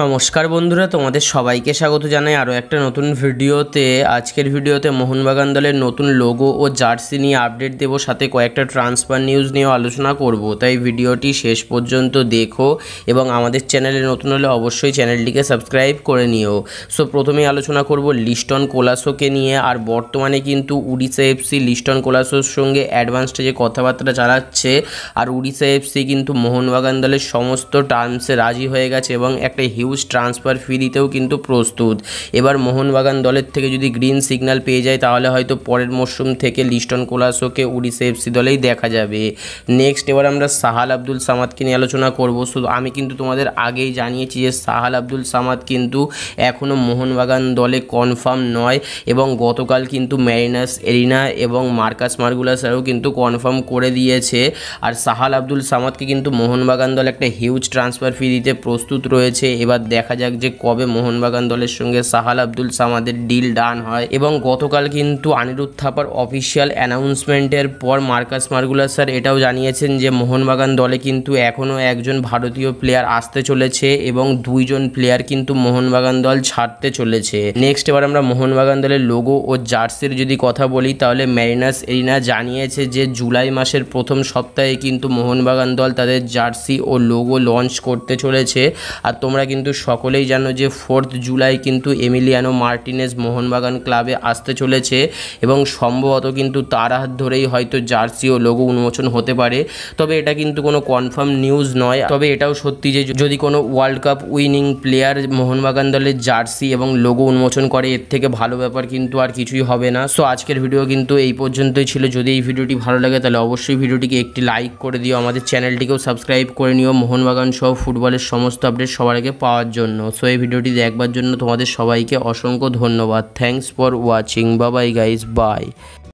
নমস্কার বন্ধুরা তোমাদের সবাইকে স্বাগত জানাই আরও একটা নতুন ভিডিওতে আজকের ভিডিওতে মোহনবাগান দলের নতুন লোগো ও জার্সি নিয়ে আপডেট দেব সাথে কয়েকটা ট্রান্সফার নিউজ নিয়েও আলোচনা করব তাই ভিডিওটি শেষ পর্যন্ত দেখো এবং আমাদের চ্যানেলে নতুন হলে অবশ্যই চ্যানেলটিকে সাবস্ক্রাইব করে নিও সো প্রথমেই আলোচনা করব লিস্টন কোলাসোকে নিয়ে আর বর্তমানে কিন্তু উড়িষ্যা এফসি লিস্টন কোলাসোর সঙ্গে অ্যাডভান্সটা যে কথাবার্তা চালাচ্ছে আর উড়িষ্যা এফসি কিন্তু মোহনবাগান দলের সমস্ত টার্মসে রাজি হয়ে গেছে এবং একটা হিউজ ট্রান্সফার ফি দিতেও কিন্তু প্রস্তুত এবার মোহনবাগান দলের থেকে যদি গ্রিন সিগন্যাল পেয়ে যায় তাহলে হয়তো পরের মরশুম থেকে লিস্টন কোলাসোকে উড়িষ্যা এফসি দলেই দেখা যাবে নেক্সট এবার আমরা সাহাল আব্দুল সামাদকে নিয়ে আলোচনা করব শুধু আমি কিন্তু তোমাদের আগেই জানিয়েছি যে সাহাল আব্দুল সামাদ কিন্তু এখনও মোহনবাগান দলে কনফার্ম নয় এবং গতকাল কিন্তু ম্যারিনাস এরিনা এবং মার্কাস মার্গুলাসারও কিন্তু কনফার্ম করে দিয়েছে আর সাহাল আব্দুল সামাদকে কিন্তু মোহনবাগান দল একটা হিউজ ট্রান্সফার ফি দিতে প্রস্তুত রয়েছে এবার দেখা যাক যে কবে মোহনবাগান দলের সঙ্গে সাহাল আব্দুল সামাদের ডিল ডান হয় এবং গতকাল কিন্তু আনিরুদ্ধ থাপার অফিসিয়াল অ্যানাউন্সমেন্টের পর মার্কাস মার্গুলার স্যার এটাও জানিয়েছেন যে মোহনবাগান দলে কিন্তু এখনও একজন ভারতীয় প্লেয়ার আসতে চলেছে এবং দুইজন প্লেয়ার কিন্তু মোহনবাগান দল ছাড়তে চলেছে নেক্সট এবার আমরা মোহনবাগান দলের লোগো ও জার্সির যদি কথা বলি তাহলে ম্যারিনাস এরিনা জানিয়েছে যে জুলাই মাসের প্রথম সপ্তাহে কিন্তু মোহনবাগান দল তাদের জার্সি ও লোগো লঞ্চ করতে চলেছে আর তোমরা কিন্তু সকলেই জানো যে ফোর্থ জুলাই কিন্তু এমিলিয়ানো মার্টিনেজ মোহনবাগান ক্লাবে আসতে চলেছে এবং সম্ভবত কিন্তু তার হাত ধরেই হয়তো জার্সি ও লোগো উন্মোচন হতে পারে তবে এটা কিন্তু কোনো কনফার্ম নিউজ নয় তবে এটাও সত্যি যে যদি কোনো world cup winning player Mohun Bagan দলের জার্সি এবং লোগো উন্মোচন করে এর থেকে ভালো ব্যাপার কিন্তু আর কিছুই হবে না সো আজকের ভিডিও কিন্তু এই পর্যন্তই ছিল যদি এই ভিডিওটি ভালো লাগে তাহলে অবশ্যই ভিডিওটিকে একটি লাইক করে দিও আমাদের চ্যানেলটিকেও সাবস্ক্রাইব করে নিও মোহনবাগান সহ ফুটবলের সমস্ত আপডেট সবার আগে পাওয়ার জন্য সো এই ভিডিওটি দেখবার জন্য তোমাদের সবাইকে অসংখ্য ধন্যবাদ thanks for watching Babai guys by